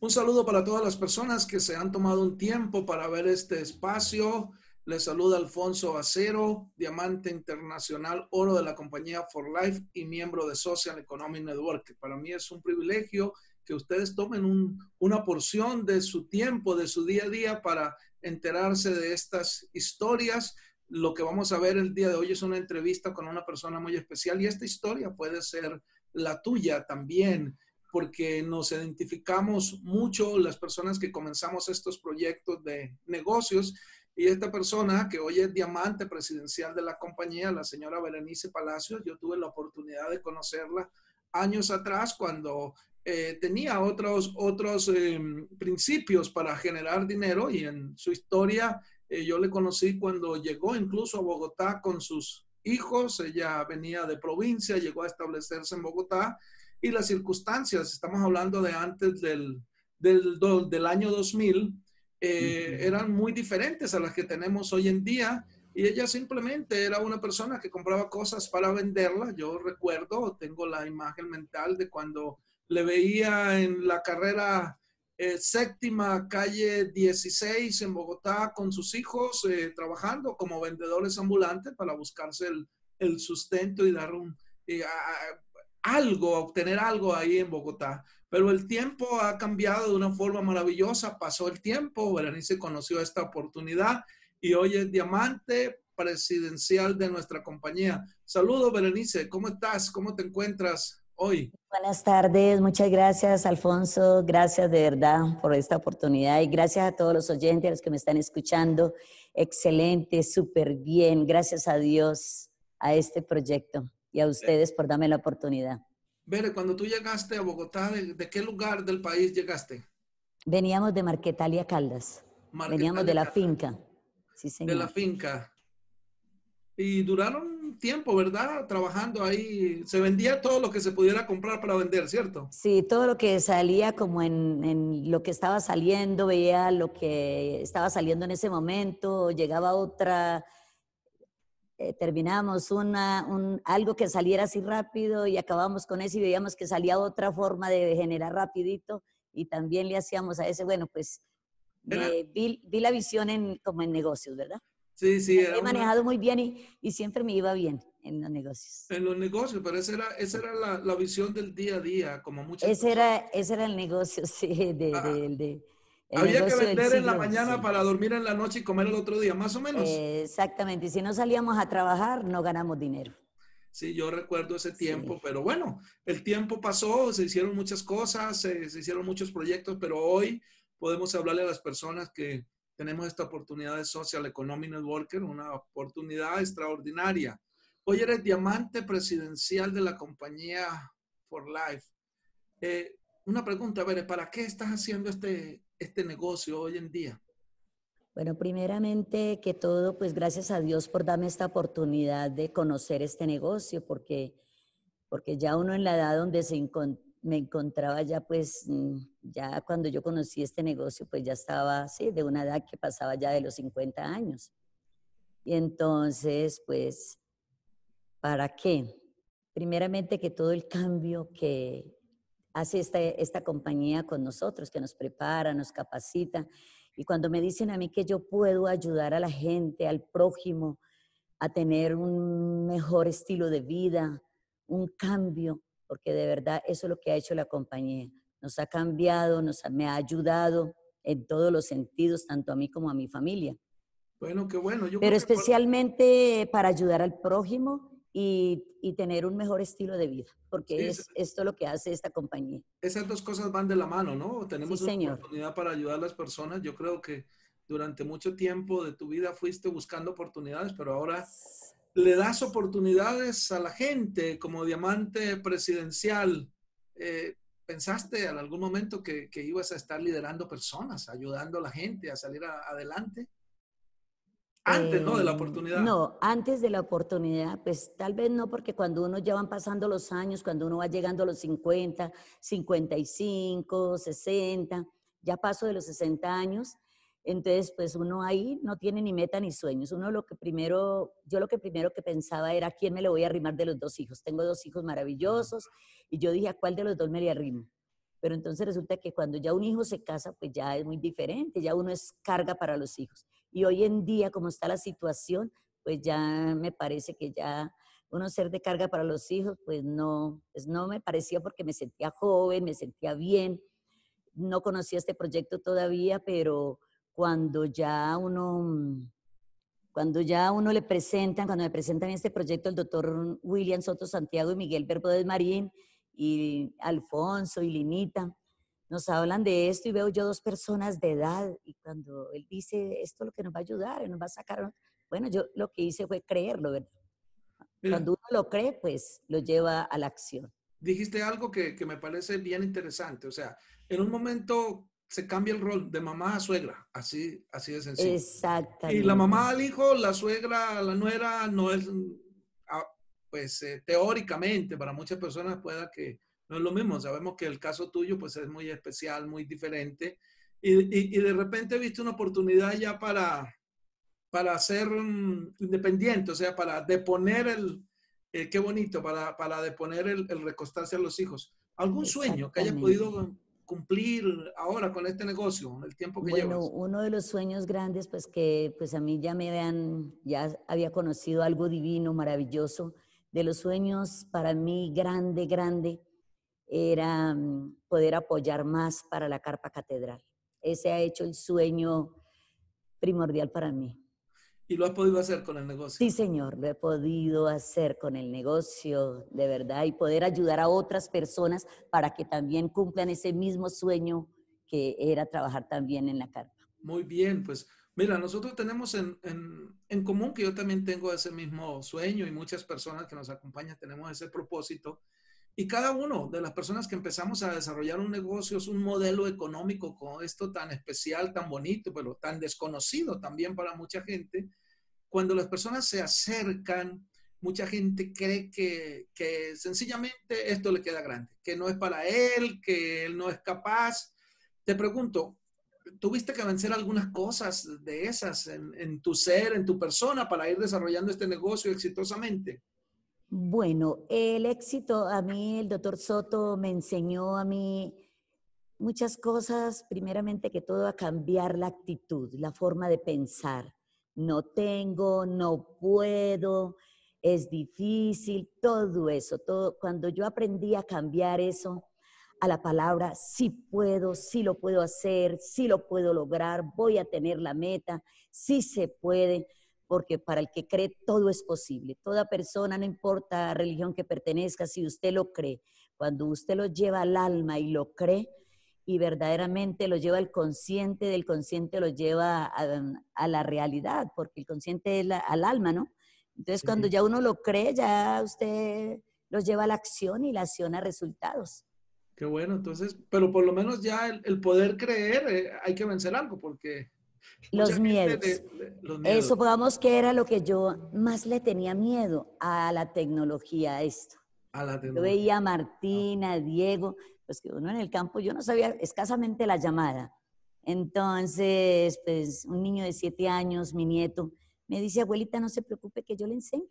Un saludo para todas las personas que se han tomado un tiempo para ver este espacio. Les saluda Alfonso Acero, diamante internacional, oro de la compañía For Life y miembro de Social Economic Network. Para mí es un privilegio que ustedes tomen una porción de su tiempo, de su día a día para enterarse de estas historias. Lo que vamos a ver el día de hoy es una entrevista con una persona muy especial y esta historia puede ser la tuya también porque nos identificamos mucho las personas que comenzamos estos proyectos de negocios y esta persona que hoy es diamante presidencial de la compañía, la señora Berenice Palacios, yo tuve la oportunidad de conocerla años atrás cuando eh, tenía otros, otros em, principios para generar dinero y en su historia eh, yo le conocí cuando llegó incluso a Bogotá con sus hijos, ella venía de provincia, llegó a establecerse en Bogotá y las circunstancias. Estamos hablando de antes del, del, año 2000, eh, eran muy diferentes a las que tenemos hoy en día. Y ella simplemente era una persona que compraba cosas para venderlas. Yo recuerdo, tengo la imagen mental de cuando le veía en la carrera eh, séptima, calle 16, en Bogotá, con sus hijos, eh, trabajando como vendedores ambulantes para buscarse el, el sustento y dar un, algo, obtener algo ahí en Bogotá. Pero el tiempo ha cambiado de una forma maravillosa, pasó el tiempo, Berenice conoció esta oportunidad y hoy es diamante presidencial de nuestra compañía. Saludos, Berenice, ¿cómo estás? ¿Cómo te encuentras hoy? Buenas tardes, muchas gracias, Alfonso, gracias de verdad por esta oportunidad y gracias a todos los oyentes, a los que me están escuchando. Excelente, súper bien, gracias a Dios a este proyecto y a ustedes por darme la oportunidad. Bere, cuando tú llegaste a Bogotá, ¿de, qué lugar del país llegaste? Veníamos de Marquetalia Caldas. Veníamos de la finca. De la finca. Y duraron tiempo, ¿verdad? Trabajando ahí. Se vendía todo lo que se pudiera comprar para vender, ¿cierto? Sí, todo lo que salía como en, en lo que estaba saliendo, veía lo que estaba saliendo en ese momento, llegaba otra eh, terminábamos una, un, algo que saliera así rápido y acabamos con eso y veíamos que salía otra forma de generar rapidito y también le hacíamos a ese, bueno, pues eh, vi, la visión en, como en negocios, ¿verdad? Sí, sí. He manejado muy bien y, y, siempre me iba bien en los negocios. En los negocios, pero esa era, esa era la, la visión del día a día, como muchas ese era Ese era el negocio, sí, de, ah. de, había que vender en la mañana para dormir en la noche y comer el otro día, más o menos. exactamente, y si no salíamos a trabajar, no ganamos dinero. Sí, yo recuerdo ese tiempo, pero bueno, el tiempo pasó, se hicieron muchas cosas, se, hicieron muchos proyectos, pero hoy podemos hablarle a las personas que tenemos esta oportunidad de Social Economy Networker, una oportunidad extraordinaria. Hoy eres diamante presidencial de la compañía For Life. Eh, una pregunta, a ver, ¿para qué estás haciendo este, este negocio hoy en día? Bueno, primeramente que todo, pues gracias a Dios por darme esta oportunidad de conocer este negocio, porque, porque ya uno en la edad donde se me encontraba ya, pues mm, ya cuando yo conocí este negocio, pues ya estaba, sí, de una edad que pasaba ya de los 50 años. Y entonces, pues, ¿para qué? Primeramente que todo el cambio que hace esta, compañía con nosotros, que nos prepara, nos capacita. Y cuando me dicen a mí que yo puedo ayudar a la gente, al prójimo, a tener un mejor estilo de vida, un cambio, porque de verdad eso es lo que ha hecho la compañía. Nos ha cambiado, nos me ha ayudado en todos los sentidos, tanto a mí como a mi familia. Bueno, qué bueno. Pero especialmente para ayudar al prójimo y, tener un mejor estilo de vida, porque es esto lo que hace esta compañía. Esas dos cosas van de la mano, ¿no? Tenemos una oportunidad para ayudar a las personas. Yo creo que durante mucho tiempo de tu vida fuiste buscando oportunidades, pero ahora le das oportunidades a la gente como diamante presidencial. Eh, ¿Pensaste en algún momento que, ibas a estar liderando personas, ayudando a la gente a salir adelante? Antes, ¿no? De la em, oportunidad. No, antes de la oportunidad, pues tal vez no, porque cuando uno ya van pasando los años, cuando uno va llegando a los 50, 55, 60, ya paso de los 60 años, entonces pues uno ahí no tiene ni meta ni sueños. Uno lo que primero, yo lo que primero que pensaba era quién me le voy a arrimar de los dos hijos. Tengo dos hijos maravillosos y yo dije, ¿a cuál de los dos me le arrimo? pero entonces resulta que cuando ya un hijo se casa, pues ya es muy diferente, ya uno es carga para los hijos. Y hoy en día, como está la situación, pues ya me parece que ya uno ser de carga para los hijos, pues no, pues no me parecía porque me sentía joven, me sentía bien, no conocía este proyecto todavía, pero cuando ya uno, cuando ya uno le presentan, cuando me presentan este proyecto el doctor William Soto Santiago y Miguel Verbo del Marín, y Alfonso y Linita, nos hablan de esto y veo yo dos personas de edad y cuando él dice esto es lo que nos va a ayudar, nos va a sacar, bueno, yo lo que hice fue creerlo, ¿verdad? cuando uno lo cree, pues lo lleva a la acción. Dijiste algo que, me parece bien interesante, o sea, en un momento se cambia el rol de mamá a suegra, así, así de sencillo. Exactamente. Y la mamá al hijo, la suegra, la nuera, no es, pues eh, teóricamente para muchas personas pueda que no es lo mismo. Sabemos que el caso tuyo pues es muy especial, muy diferente. Y, y, de repente he visto una oportunidad ya para, para ser mm, independiente, o sea, para deponer el, eh, qué bonito, para, para deponer el, recostarse a los hijos. ¿Algún sueño que hayas podido cumplir ahora con este negocio, el tiempo que bueno, uno de los sueños grandes, pues que pues a mí ya me vean, ya había conocido algo divino, maravilloso, de los sueños para mí grande, grande, era mm, poder apoyar más para la Carpa Catedral. Ese ha hecho el sueño primordial para mí. ¿Y lo ha podido hacer con el negocio? Sí, señor, lo he podido hacer con el negocio, de verdad, y poder ayudar a otras personas para que también cumplan ese mismo sueño que era trabajar también en la carpa. Muy bien, pues Mira, nosotros tenemos en, común que yo también tengo ese mismo sueño y muchas personas que nos acompañan tenemos ese propósito. Y cada uno de las personas que empezamos a desarrollar un negocio es un modelo económico con esto tan especial, tan bonito, pero tan desconocido también para mucha gente. Cuando las personas se acercan, mucha gente cree que, que sencillamente esto le queda grande, que no es para él, que él no es capaz. Te pregunto, tuviste que vencer algunas cosas de esas en, tu ser, en tu persona, para ir desarrollando este negocio exitosamente? Bueno, el éxito, a mí el doctor Soto me enseñó a mí muchas cosas, primeramente que todo a cambiar la actitud, la forma de pensar. No tengo, no puedo, es difícil, todo eso, todo. Cuando yo aprendí a cambiar eso, a la palabra, sí puedo, sí lo puedo hacer, sí lo puedo lograr, voy a tener la meta, sí se puede, porque para el que cree todo es posible. Toda persona, no importa a religión que pertenezca, si usted lo cree, cuando usted lo lleva al alma y lo cree, y verdaderamente lo lleva al consciente, del consciente lo lleva a, la realidad, porque el consciente es al alma, ¿no? Entonces cuando ya uno lo cree, ya usted lo lleva a la acción y la acción a resultados. Qué bueno, entonces, pero por lo menos ya el, poder creer, eh, hay que vencer algo, porque... Los miedos. Eso podamos que era lo que yo más le tenía miedo a la tecnología, a esto. A la tecnología. Yo veía a Martina, Diego, pues que uno en el campo, yo no sabía escasamente la llamada. Entonces, pues un niño de siete años, mi nieto, me dice, abuelita, no se preocupe que yo le enseño.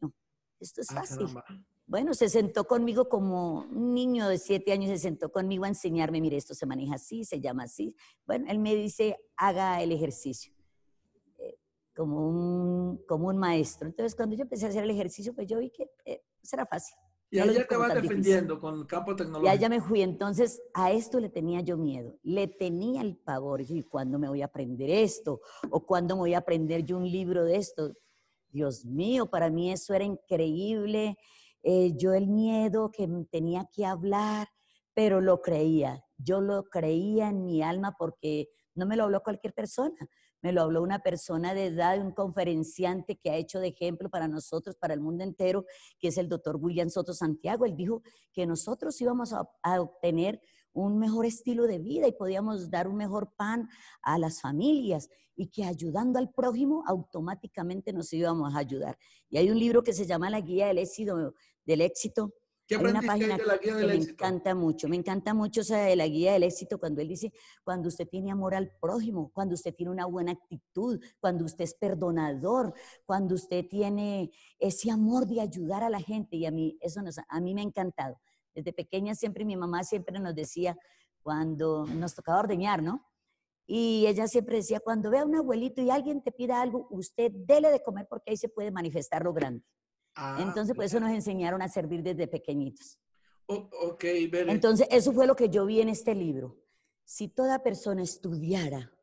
Esto es ah, fácil bueno, se sentó conmigo como un niño de siete años, se sentó conmigo a enseñarme, mire, esto se maneja así, se llama así. Bueno, él me dice, haga el ejercicio, eh, como, un, como un maestro. Entonces, cuando yo empecé a hacer el ejercicio, pues yo vi que eh, será pues fácil. Y ya te vas defendiendo con el campo tecnológico. Y ya me fui. Entonces, a esto le tenía yo miedo. Le tenía el pavor. Y cuando me voy a aprender esto? ¿O cuando me voy a aprender yo un libro de esto? Dios mío, para mí eso era increíble. Eh, yo el miedo que tenía que hablar, pero lo creía, yo lo creía en mi alma porque no me lo habló cualquier persona, me lo habló una persona de edad, un conferenciante que ha hecho de ejemplo para nosotros, para el mundo entero, que es el doctor William Soto Santiago. Él dijo que nosotros íbamos a, a obtener un mejor estilo de vida y podíamos dar un mejor pan a las familias y que ayudando al prójimo automáticamente nos íbamos a ayudar. Y hay un libro que se llama La Guía del Éxito, del éxito. Hay una página de me encanta mucho, me encanta mucho de la guía del éxito cuando él dice, cuando usted tiene amor al prójimo, cuando usted tiene una buena actitud, cuando usted es perdonador, cuando usted tiene ese amor de ayudar a la gente y a mí eso nos, a mí me ha encantado. Desde pequeña siempre mi mamá siempre nos decía cuando nos tocaba ordeñar, ¿no? Y ella siempre decía, cuando vea a un abuelito y alguien te pida algo, usted dele de comer porque ahí se puede manifestar lo grande. Ah, Entonces, pues eso nos enseñaron a servir desde pequeñitos. ok, eh, Entonces, eso fue lo que yo vi en este libro. Si toda persona estudiara,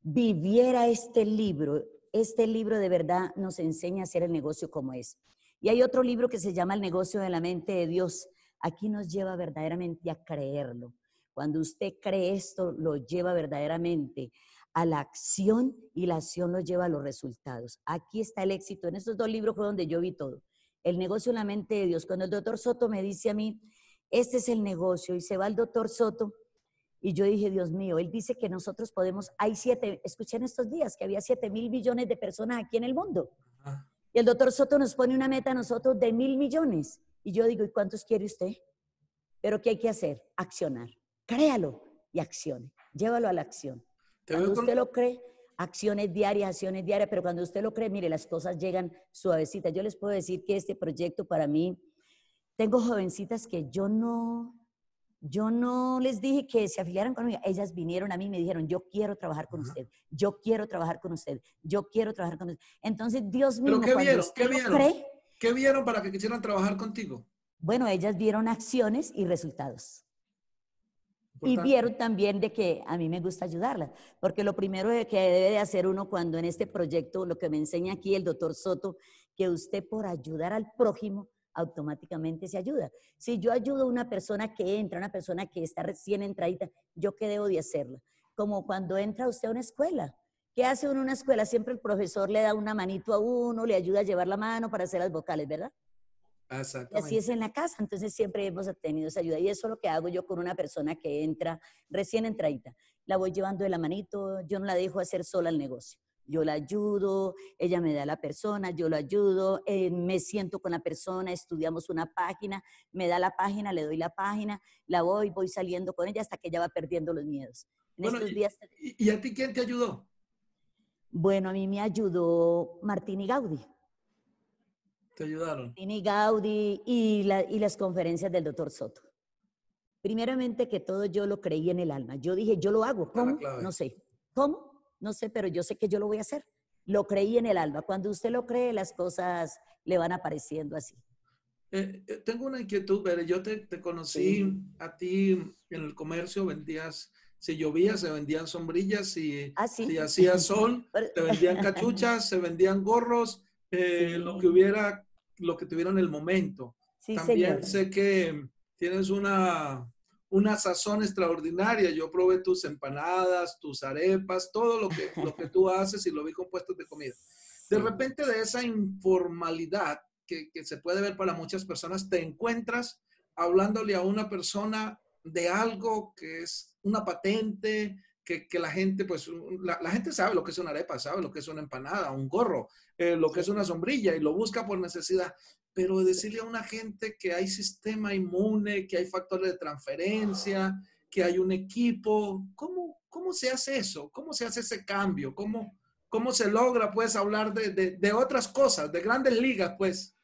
viviera este libro, este libro de verdad nos enseña a hacer el negocio como es. Y hay otro libro que se llama El negocio de la mente de Dios. Aquí nos lleva verdaderamente a creerlo. Cuando usted cree esto, lo lleva verdaderamente a la acción y la acción lo lleva a los resultados. Aquí está el éxito. En estos dos libros fue donde yo vi todo el negocio en la mente de Dios. Cuando el doctor Soto me dice a mí, este es el negocio, y se va el doctor Soto, y yo dije, Dios mío, él dice que nosotros podemos, hay siete, escuché en estos días que había siete mil millones de personas aquí en el mundo. Y el doctor Soto nos pone una meta a nosotros de mil millones. Y yo digo, ¿y cuántos quiere usted? Pero ¿qué hay que hacer? Accionar. Créalo y accione. Llévalo a la acción. Cuando usted lo cree, acciones diarias, acciones diarias, pero cuando usted lo cree, mire, las cosas llegan suavecitas. Yo les puedo decir que este proyecto para mí, tengo jovencitas que yo no, yo no les dije que se afiliaran conmigo, ellas vinieron a mí y me dijeron, yo quiero trabajar con usted, yo quiero trabajar con usted, yo quiero trabajar con usted. Entonces, Dios mío, ¿qué vieron? ¿Qué vieron? ¿Qué vieron para que quisieran trabajar contigo? Bueno, ellas vieron acciones y resultados. Y vieron también de que a mí me gusta ayudarla, porque lo primero que debe de hacer uno cuando en este proyecto, lo que me enseña aquí el doctor Soto, que usted por ayudar al prójimo automáticamente se ayuda. Si yo ayudo a una persona que entra, una persona que está recién entradita, ¿yo qué debo de hacerla? Como cuando entra usted a una escuela. ¿Qué hace uno en una escuela? Siempre el profesor le da una manito a uno, le ayuda a llevar la mano para hacer las vocales, ¿verdad? así es en la casa, entonces siempre hemos tenido esa ayuda. Y eso es lo que hago yo con una persona que entra recién entradita. La voy llevando de la manito, yo no la dejo hacer sola el negocio. Yo la ayudo, ella me da la persona, yo la ayudo, eh, me siento con la persona, estudiamos una página, me da la página, le doy la página, la voy, voy saliendo con ella hasta que ella va perdiendo los miedos. y, a ti quién te ayudó? Bueno, a mí me ayudó Martín y Gaudí. Te ayudaron. Tini Gaudi y, la, y las conferencias del doctor Soto. Primeramente que todo yo lo creí en el alma. Yo dije, yo lo hago. ¿Cómo? No sé. ¿Cómo? No sé, pero yo sé que yo lo voy a hacer. Lo creí en el alma. Cuando usted lo cree, las cosas le van apareciendo así. Eh, eh, tengo una inquietud, pero Yo te, te conocí a ti en el comercio, vendías, si llovía, se vendían sombrillas, si, ah, hacía sol, se vendían cachuchas, se vendían gorros, eh, lo que hubiera, lo que tuviera en el momento. También sé que tienes una, una sazón extraordinaria. Yo probé tus empanadas, tus arepas, todo lo que, lo que tú haces y lo vi compuesto de comida. De repente de esa informalidad que, que se puede ver para muchas personas, te encuentras hablándole a una persona de algo que es una patente, que, la gente, pues, la, gente sabe lo que es una arepa, sabe lo que es una empanada, un gorro, eh, lo que es una sombrilla y lo busca por necesidad. Pero decirle a una gente que hay sistema inmune, que hay factores de transferencia, que hay un equipo, ¿cómo, cómo se hace eso? ¿Cómo se hace ese cambio? ¿Cómo, cómo se logra, pues, hablar de, de otras cosas, de grandes ligas, pues?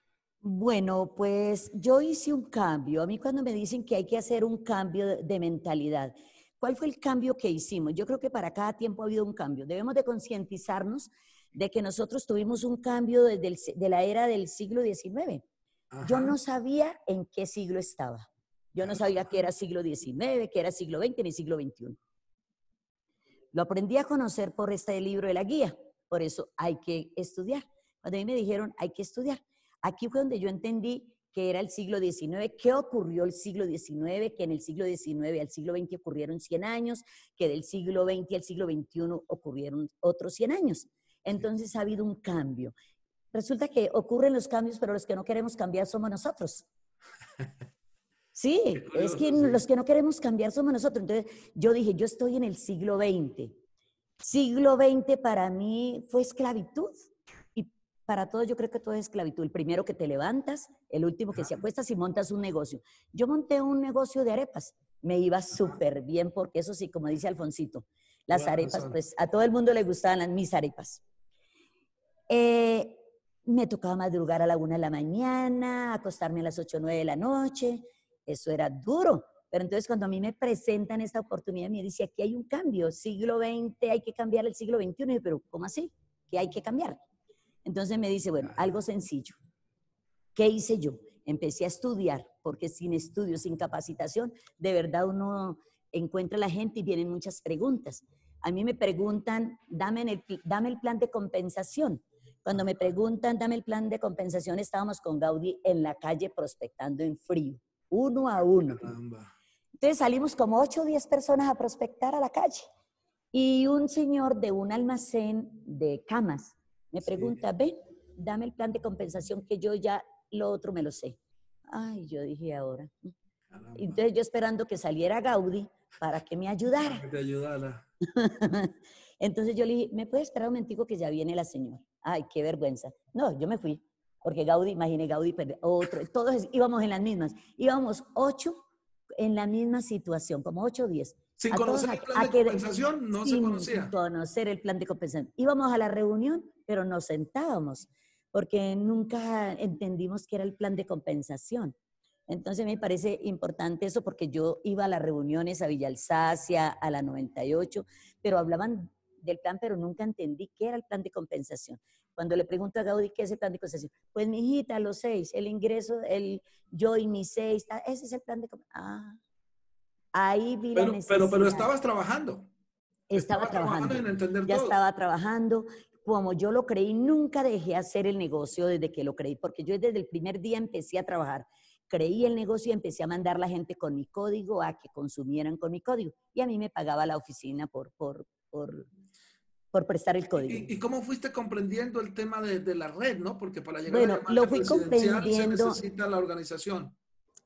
Bueno, pues yo hice un cambio. A mí cuando me dicen que hay que hacer un cambio de mentalidad, ¿Cuál fue el cambio que hicimos? Yo creo que para cada tiempo ha habido un cambio. Debemos de concientizarnos de que nosotros tuvimos un cambio desde de la era del siglo XIX. Yo no sabía en qué siglo estaba. Yo no sabía que era siglo XIX, que era siglo XX ni siglo XXI. Lo aprendí a conocer por este libro de la guía. Por eso hay que estudiar. Cuando a mí me dijeron, hay que estudiar. Aquí fue donde yo entendí que era el siglo XIX. ¿Qué ocurrió el siglo XIX? Que en el siglo XIX al siglo XX ocurrieron 100 años, que del siglo XX al siglo XXI ocurrieron otros 100 años. Entonces ha habido un cambio. Resulta que ocurren los cambios, pero los que no queremos cambiar somos nosotros. Sí, es que los que no queremos cambiar somos nosotros. Entonces yo dije, yo estoy en el siglo XX. Siglo XX para mí fue esclavitud para todos, yo creo que todo es esclavitud. El primero que te levantas, el último que se acuestas y montas un negocio. Yo monté un negocio de arepas. Me iba súper bien porque eso sí, como dice Alfoncito, las arepas, pues a todo el mundo le gustaban mis arepas. Eh, me tocaba madrugar a la una de la mañana, acostarme a las ocho o nueve de la noche. Eso era duro. Pero entonces cuando a mí me presentan esta oportunidad, me dice, aquí hay un cambio, siglo XX, hay que cambiar el siglo XXI. pero ¿cómo así? ¿Qué hay que cambiar? Entonces me dice, bueno, algo sencillo. ¿Qué hice yo? Empecé a estudiar, porque sin estudios, sin capacitación, de verdad uno encuentra la gente y vienen muchas preguntas. A mí me preguntan, dame el, plan de compensación. Cuando me preguntan, dame el plan de compensación, estábamos con Gaudí en la calle prospectando en frío, uno a uno. Entonces salimos como 8 o 10 personas a prospectar a la calle. Y un señor de un almacén de camas me pregunta, ven, dame el plan de compensación que yo ya lo otro me lo sé. Ay, yo dije ahora. Entonces yo esperando que saliera Gaudí para que me ayudara. Para que te ayudara. Entonces yo le dije, ¿me puede esperar un momentico que ya viene la señora? Ay, qué vergüenza. No, yo me fui. Porque Gaudí, imaginé Gaudí, pues, otro, todos íbamos en las mismas. Íbamos ocho en la misma situación, como ocho o diez. Sin conocer el plan de compensación, no se conocía. conocer el plan de compensación. Íbamos a la reunión, pero nos sentábamos, porque nunca entendimos qué era el plan de compensación. Entonces me parece importante eso porque yo iba a las reuniones a Villa Alsacia, a la 98, pero hablaban del plan, pero nunca entendí qué era el plan de compensación. Cuando le pregunto a Gaudí qué es el plan de compensación, pues mi hijita, los seis, el ingreso, el yo y mis seis, ese es el plan de compensación. Ah, Ahí vi pero, la Pero, estabas trabajando. Estaba, trabajando. ya estaba trabajando. Como yo lo creí, nunca dejé hacer el negocio desde que lo creí, porque yo desde el primer día empecé a trabajar. Creí el negocio y empecé a mandar la gente con mi código a que consumieran con mi código. Y a mí me pagaba la oficina por, por, prestar el código. ¿Y, cómo fuiste comprendiendo el tema de, la red, no? Porque para llegar a la lo fui comprendiendo, necesita la organización.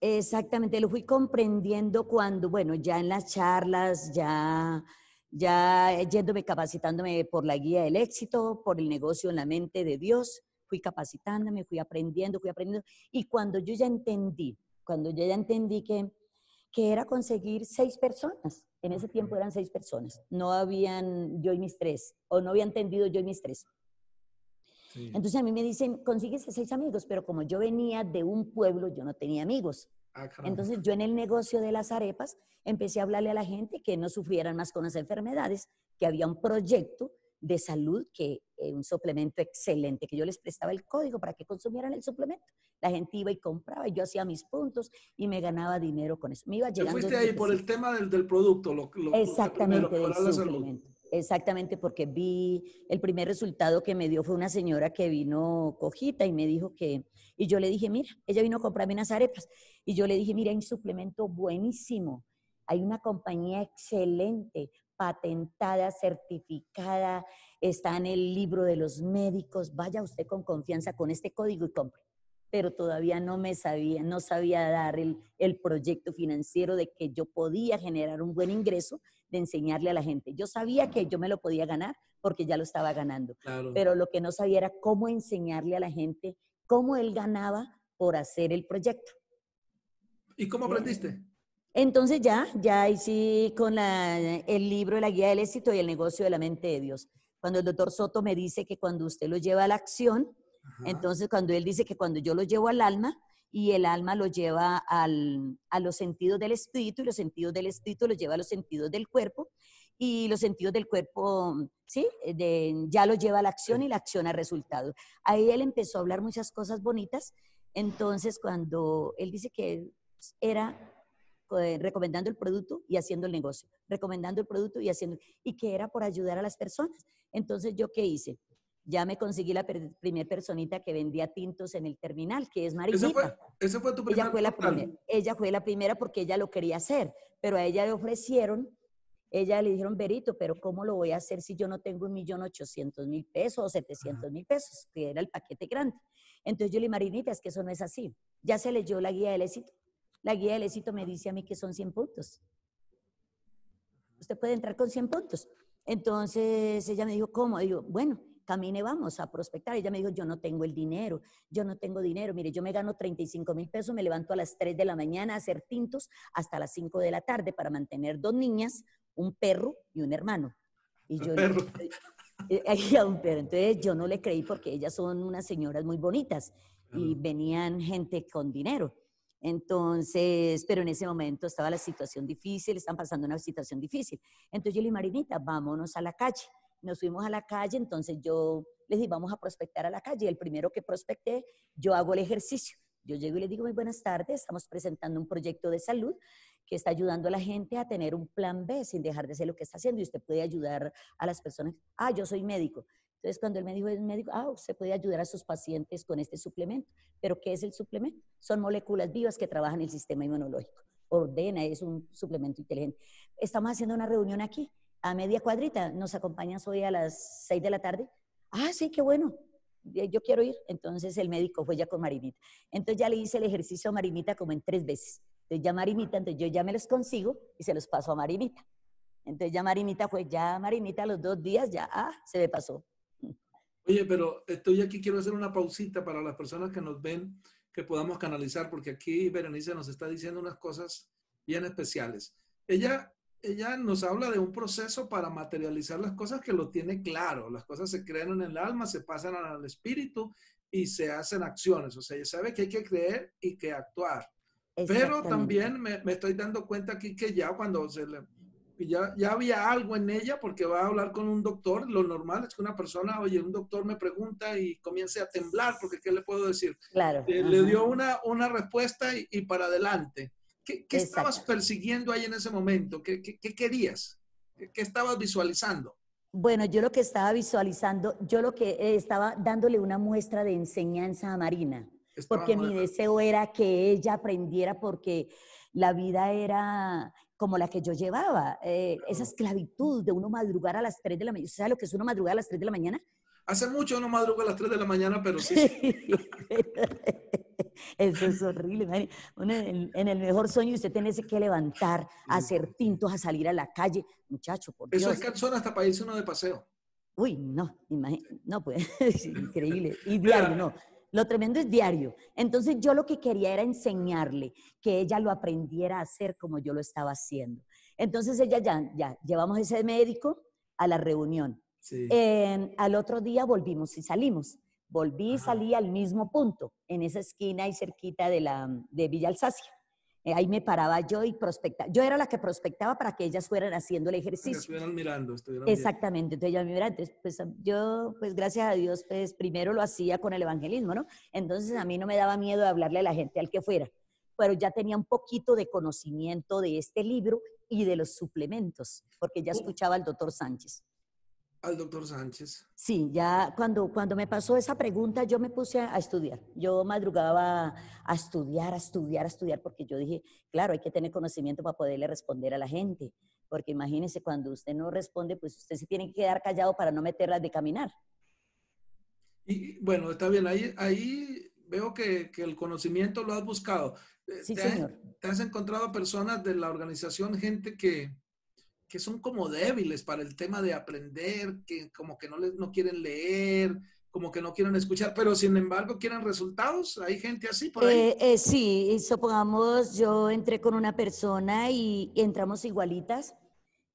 Exactamente, lo fui comprendiendo cuando, bueno, ya en las charlas, ya, ya yéndome capacitándome por la guía del éxito, por el negocio en la mente de Dios, fui capacitándome, fui aprendiendo, fui aprendiendo. Y cuando yo ya entendí, cuando yo ya entendí que, que era conseguir seis personas, en ese tiempo eran seis personas, no habían yo y mis tres, o no había entendido yo y mis tres. Entonces a mí me dicen, consigues seis amigos, pero como yo venía de un pueblo, yo no tenía amigos. Ah, Entonces yo en el negocio de las arepas empecé a hablarle a la gente que no sufrieran más con las enfermedades, que había un proyecto de salud que eh, un suplemento excelente, que yo les prestaba el código para que consumieran el suplemento. La gente iba y compraba, y yo hacía mis puntos y me ganaba dinero con eso. Me iba llegando. fuiste ahí por el tema del, producto, lo, lo Exactamente, lo Exactamente, exactamente porque vi, el primer resultado que me dio fue una señora que vino cojita y me dijo que, y yo le dije, mira, ella vino a comprarme unas arepas, y yo le dije, mira, hay un suplemento buenísimo, hay una compañía excelente, patentada, certificada, está en el libro de los médicos, vaya usted con confianza con este código y compre pero todavía no me sabía, no sabía dar el, el, proyecto financiero de que yo podía generar un buen ingreso de enseñarle a la gente. Yo sabía que yo me lo podía ganar porque ya lo estaba ganando, pero lo que no sabía era cómo enseñarle a la gente cómo él ganaba por hacer el proyecto. ¿Y cómo aprendiste? Entonces ya, ya hice con el libro La Guía del Éxito y el Negocio de la Mente de Dios. Cuando el doctor Soto me dice que cuando usted lo lleva a la acción, entonces cuando él dice que cuando yo lo llevo al alma, y el alma lo lleva al, a los sentidos del espíritu y los sentidos del espíritu lo lleva a los sentidos del cuerpo y los sentidos del cuerpo, ¿sí? ya lo lleva a la acción y la acción a resultado. Ahí él empezó a hablar muchas cosas bonitas. Entonces, cuando él dice que era eh, recomendando el producto y haciendo el negocio, recomendando el producto y haciendo, y que era por ayudar a las personas. Entonces, ¿yo qué hice? ya me conseguí la primer personita que vendía tintos en el terminal, que es Marinita ¿Esa fue, tu primera? Ella fue, la primera, porque ella lo quería hacer, pero a ella le ofrecieron, ella le dijeron, Berito, pero ¿cómo lo voy a hacer si yo no tengo un millón ochocientos mil pesos o setecientos mil pesos? Que era el paquete grande. Entonces yo le dije, Marinita, es que eso no es así. Ya se leyó la guía del éxito. La guía del éxito me dice a mí que son 100 puntos. Usted puede entrar con 100 puntos. Entonces ella me dijo, ¿cómo? Digo bueno, camine, vamos a prospectar. Ella me dijo, yo no tengo el dinero, yo no tengo dinero. Mire, yo me gano 35 mil pesos, me levanto a las 3 de la mañana a hacer tintos hasta las 5 de la tarde para mantener dos niñas, un perro y un hermano. Y yo le dije, eh, un perro. Entonces yo no le creí porque ellas son unas señoras muy bonitas y venían gente con dinero. Entonces, pero en ese momento estaba la situación difícil, están pasando una situación difícil. Entonces yo le dije, Marinita, vámonos a la calle nos fuimos a la calle, entonces yo les dije, vamos a prospectar a la calle. El primero que prospecté, yo hago el ejercicio. Yo llego y le digo, muy buenas tardes, estamos presentando un proyecto de salud que está ayudando a la gente a tener un plan B sin dejar de ser lo que está haciendo y usted puede ayudar a las personas. Ah, yo soy médico. Entonces, cuando él me dijo, es médico, ah, usted puede ayudar a sus pacientes con este suplemento. ¿Pero qué es el suplemento? Son moléculas vivas que trabajan el sistema inmunológico. Ordena, es un suplemento inteligente. Estamos haciendo una reunión aquí a media cuadrita, nos acompañas hoy a las 6 de la tarde. Ah, sí, qué bueno, yo quiero ir. Entonces el médico fue ya con Marimita. Entonces ya le hice el ejercicio a Marimita como en tres veces. Entonces ya Marimita, entonces yo ya me los consigo y se los paso a Marimita. Entonces ya Marimita fue, ya Marimita, los dos días ya ah, se me pasó. Oye, pero estoy aquí, quiero hacer una pausita para las personas que nos ven, que podamos canalizar, porque aquí Berenice nos está diciendo unas cosas bien especiales. Ella ella nos habla de un proceso para materializar las cosas que lo tiene claro. Las cosas se crean en el alma, se pasan al espíritu y se hacen acciones. O sea, ella sabe que hay que creer y que actuar. Pero también me, me, estoy dando cuenta aquí que ya cuando se le, ya, ya había algo en ella porque va a hablar con un doctor, lo normal es que una persona, oye, un doctor me pregunta y comience a temblar porque ¿qué le puedo decir? Claro. Eh, le dio una, una respuesta y, y para adelante. ¿Qué, estabas persiguiendo ahí en ese momento? ¿Qué, qué, qué querías? ¿Qué, estabas visualizando? Bueno, yo lo que estaba visualizando, yo lo que eh, estaba dándole una muestra de enseñanza a Marina, porque mi deseo era que ella aprendiera porque la vida era como la que yo llevaba, eh, esa esclavitud de uno madrugar a las 3 de la mañana, ¿sabes lo que es uno madrugar a las 3 de la mañana? Hace mucho no madrugo a las 3 de la mañana, pero sí. Eso es horrible. en, el mejor sueño usted tiene que levantar, hacer tintos, a salir a la calle. Muchacho, por Dios. Eso es hasta para irse uno de paseo. Uy, no, No, puede. increíble. Y diario, no. Lo tremendo es diario. Entonces yo lo que quería era enseñarle que ella lo aprendiera a hacer como yo lo estaba haciendo. Entonces ella ya, ya llevamos ese médico a la reunión al otro día volvimos y salimos. Volví y salí al mismo punto, en esa esquina y cerquita de, la, mm, de Villa Alsacia. Eh, ahí me paraba yo y prospectaba. Yo era la que prospectaba para que ellas fueran haciendo el ejercicio. estuvieran mirando, Exactamente, entonces Entonces, pues yo, pues gracias a Dios, pues primero lo hacía con el evangelismo, ¿no? Entonces a mí no me daba miedo de hablarle a la gente al que fuera, pero ya tenía un poquito de conocimiento de este libro y de los suplementos, porque ya escuchaba al doctor Sánchez al doctor Sánchez? Sí, ya cuando, cuando me pasó esa pregunta yo me puse a, estudiar. Yo madrugaba a estudiar, a estudiar, a estudiar, porque yo dije, claro, hay que tener conocimiento para poderle responder a la gente. Porque imagínense, cuando usted no responde, pues usted se tiene que quedar callado para no meterlas de caminar. Y bueno, está bien, ahí, ahí veo que, el conocimiento lo has buscado. Eh, sí, señor. ¿Te has encontrado personas de la organización, gente que, que son como débiles para el tema de aprender, que como que no, les, no quieren leer, como que no quieren escuchar, pero sin embargo quieren resultados. Hay gente así por ahí. Eh, eh, sí, supongamos yo entré con una persona y, entramos igualitas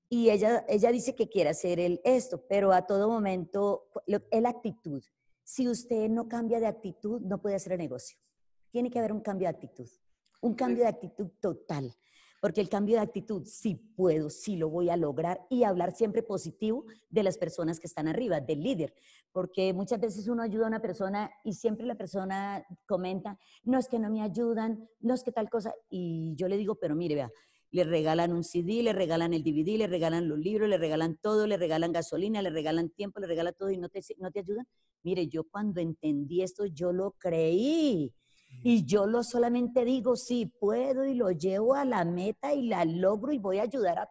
y ella, ella dice que quiere hacer el, esto, pero a todo momento la actitud. Si usted no cambia de actitud, no puede hacer el negocio. Tiene que haber un cambio de actitud, un cambio de actitud total porque el cambio de actitud, sí puedo, sí lo voy a lograr y hablar siempre positivo de las personas que están arriba, del líder, porque muchas veces uno ayuda a una persona y siempre la persona comenta, no es que no me ayudan, no es que tal cosa, y yo le digo, pero mire, vea, le regalan un CD, le regalan el DVD, le regalan los libros, le regalan todo, le regalan gasolina, le regalan tiempo, le regalan todo y no te, no te ayudan. Mire, yo cuando entendí esto, yo lo creí. Y yo lo solamente digo, sí puedo y lo llevo a la meta y la logro y voy a ayudar a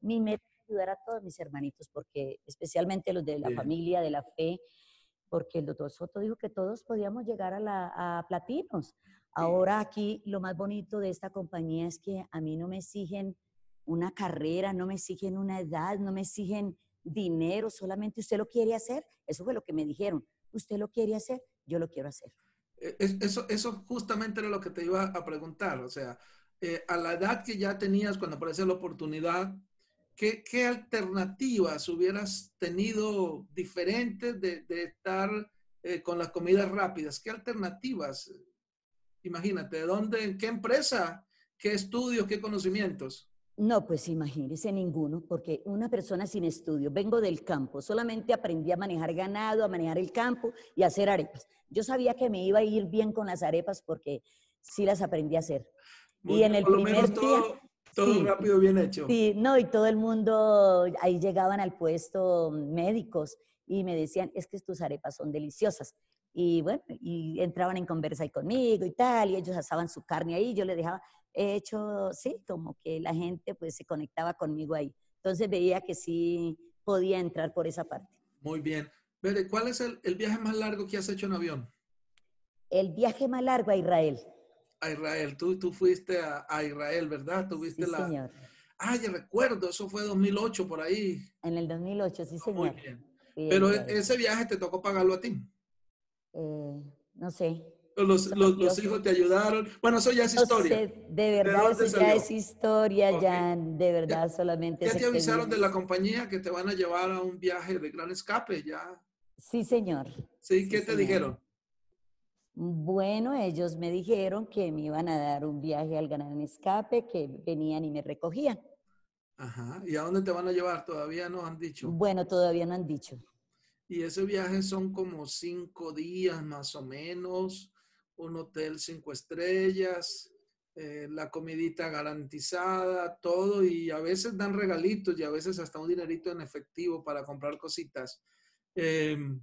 mi meta ayudar a todos mis hermanitos, porque especialmente los de la familia, de la fe, porque el doctor Soto dijo que todos podíamos llegar a, la, a platinos. Ahora aquí lo más bonito de esta compañía es que a mí no me exigen una carrera, no me exigen una edad, no me exigen dinero, solamente usted lo quiere hacer. Eso fue lo que me dijeron. Usted lo quiere hacer, yo lo quiero hacer. Eh, eso, eso justamente era lo que te iba a preguntar, o sea, eh, a la edad que ya tenías cuando aparece la oportunidad, ¿qué, alternativas hubieras tenido diferentes de, estar eh, con las comidas rápidas? ¿Qué alternativas? Imagínate, ¿dónde, qué empresa, qué estudios, qué conocimientos? No, pues imagínese ninguno, porque una persona sin estudio, vengo del campo, solamente aprendí a manejar ganado, a manejar el campo y a hacer arepas. Yo sabía que me iba a ir bien con las arepas porque sí las aprendí a hacer. y en el primer todo, día... Todo rápido, bien hecho. Sí, no, y todo el mundo, ahí llegaban al puesto médicos y me decían, es que tus arepas son deliciosas. Y bueno, y entraban en conversa ahí conmigo y tal, y ellos asaban su carne ahí, yo le dejaba, he hecho, sí, como que la gente pues se conectaba conmigo ahí. Entonces veía que sí podía entrar por esa parte. Muy bien. ¿cuál es el, viaje más largo que has hecho en avión? El viaje más largo a Israel. A Israel. Tú, tú fuiste a, Israel, ¿verdad? Tuviste la... señor. Ah, recuerdo, eso fue 2008 por ahí. En el 2008, sí, ah, señor. Muy bien. Pero e, ese viaje te tocó pagarlo a ti. Eh, no sé, los, hijos te ayudaron. Bueno, eso ya es historia. de verdad, eso ya es historia, Jan. De verdad, solamente. Ya te este avisaron de la compañía que te van a llevar a un viaje de gran escape, ya. Sí, señor. Sí, ¿qué te dijeron? Bueno, ellos me dijeron que me iban a dar un viaje al gran escape, que venían y me recogían. Ajá. ¿Y a dónde te van a llevar? Todavía no han dicho. Bueno, todavía no han dicho. Y ese viaje son como cinco días más o menos un hotel cinco estrellas, eh, la comidita garantizada, todo, y a veces dan regalitos y a veces hasta un dinerito en efectivo para comprar cositas. Em,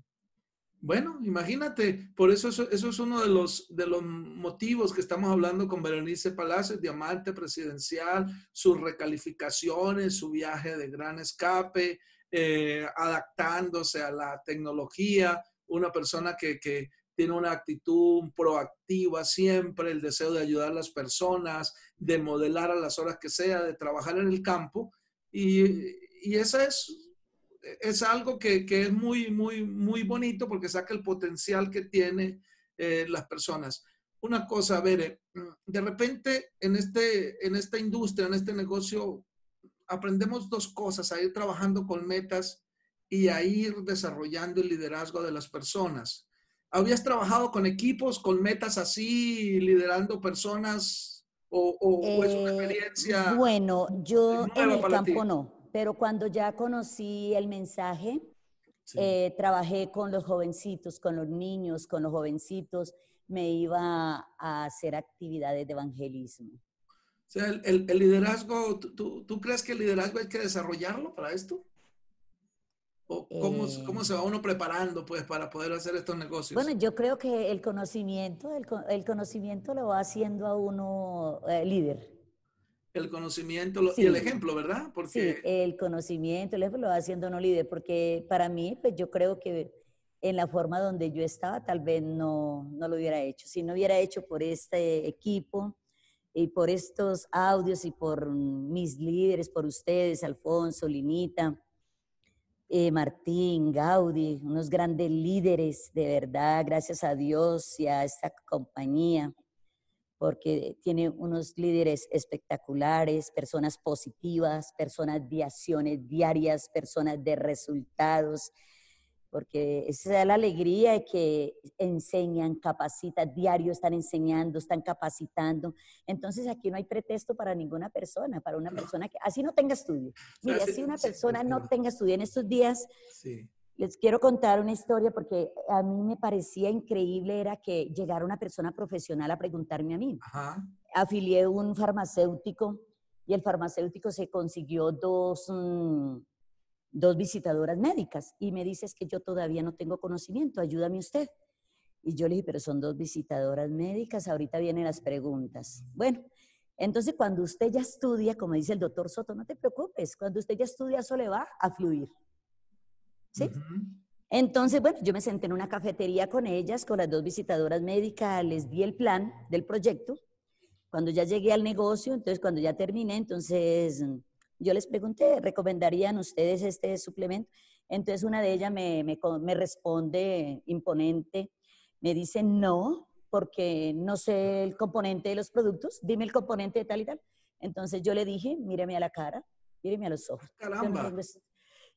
bueno, imagínate, por eso, eso, es uno de los, de los motivos que estamos hablando con Berenice Palacios, diamante presidencial, sus recalificaciones, su viaje de gran escape, eh, adaptándose a la tecnología, una persona que, que, tiene una actitud proactiva siempre, el deseo de ayudar a las personas, de modelar a las horas que sea, de trabajar en el campo. Y, y eso es, es algo que, es muy, muy, muy bonito porque saca el potencial que tiene eh, las personas. Una cosa, a ver, de repente en, este, en esta industria, en este negocio, aprendemos dos cosas, a ir trabajando con metas y a ir desarrollando el liderazgo de las personas. ¿Habías trabajado con equipos, con metas así, liderando personas? ¿O, es una eh, experiencia? Bueno, yo en el campo no, pero cuando ya conocí el mensaje, eh, trabajé con los jovencitos, con los niños, con los jovencitos, me iba a hacer actividades de evangelismo. O sea, el, liderazgo, ¿tú, crees que el liderazgo hay que desarrollarlo para esto? cómo, se va eh. uno preparando pues, para poder hacer estos negocios? Bueno, yo creo que el conocimiento, el, conocimiento lo va haciendo a uno eh, líder. El conocimiento y el ejemplo, ¿verdad? Porque... Sí, el conocimiento, lo va haciendo a uno líder, porque para mí, pues yo creo que en la forma donde yo estaba, tal vez no, no lo hubiera hecho. Si no hubiera hecho por este equipo y por estos audios y por mis líderes, por ustedes, Alfonso, Linita, eh, Martín, Gaudi, unos grandes líderes, de verdad, gracias a Dios y a esta compañía, porque tiene unos líderes espectaculares, personas positivas, personas de acciones diarias, personas de resultados, porque esa es la alegría de que enseñan, capacitan, diario están enseñando, están capacitando. Entonces aquí no hay pretexto para ninguna persona, para una persona que así no tenga estudio. Mira, si una persona no tenga estudio en estos días. Les quiero contar una historia porque a mí me parecía increíble era que llegara una persona profesional a preguntarme a mí. Ajá. Afilié un farmacéutico y el farmacéutico se consiguió dos... Mm, dos visitadoras médicas y me dices que yo todavía no tengo conocimiento, ayúdame usted. Y yo le dije, pero son dos visitadoras médicas, ahorita vienen las preguntas. Bueno, entonces cuando usted ya estudia, como dice el doctor Soto, no te preocupes, cuando usted ya estudia eso le va a fluir. ¿Sí? Entonces, bueno, yo me senté en una cafetería con ellas, con las dos visitadoras médicas, les di el plan del proyecto. Cuando ya llegué al negocio, entonces cuando ya terminé, entonces yo les pregunté, ¿recomendarían ustedes este suplemento? Entonces una de ellas me, responde imponente, me dice, no, porque no sé el componente de los productos, dime el componente de tal y tal. Entonces yo le dije, míreme a la cara, míreme a los ojos. Yo no,